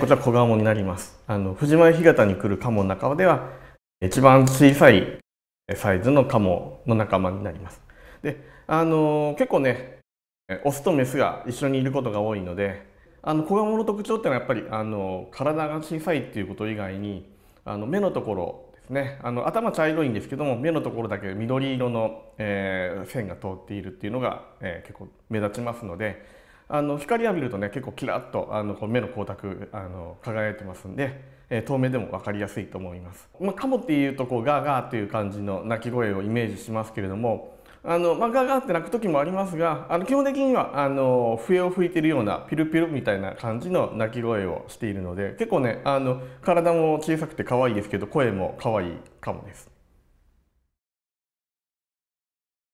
こちら小鴨になります。あの藤前干潟に来るカモの中では一番小さいサイズのカモの仲間になります。で、あの結構ねオスとメスが一緒にいることが多いのであの子ガモの特徴ってのはやっぱりあの体が小さいっていうこと以外にあの目のところですねあの頭茶色いんですけども目のところだけ緑色の、えー、線が通っているっていうのが、えー、結構目立ちますのであの光を見るとね結構キラッとあのこう目の光沢あの輝いてますんで、えー、透明でも分かりやすいと思います。まあ、カモっていうとこうガーガーっていう感じの鳴き声をイメージしますけれどもあの、まあ、ガーガーって鳴く時もありますがあの基本的にはあの笛を吹いてるようなピルピルみたいな感じの鳴き声をしているので結構ねあの体も小さくて可愛いですけど声も可愛いカモです。